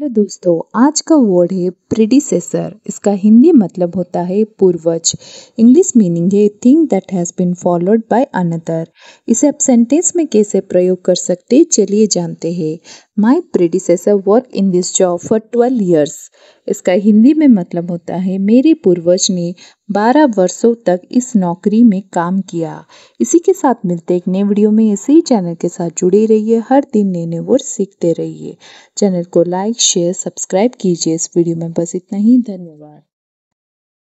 hello दोस्तों आज का वर्ड है प्रिडिसेसर इसका हिंदी मतलब होता है पूर्वज इंग्लिश मीनिंग है thing that has been followed by another इसे आप सेंटेंस में कैसे प्रयोग कर सकते चलिए जानते हैं my predecessor work in this job for twelve years इसका हिंदी में मतलब होता है मेरे पूर्वज ने बारह वर्षों तक इस नौकरी में काम किया इसी के साथ मिलते एक नए वीडियो में इसी चैनल के साथ जुड़े रहिए हर दिन नए नए वर्ड सीखते रहिए चैनल को लाइक शेयर सब्सक्राइब कीजिए इस वीडियो में बस इतना ही धन्यवाद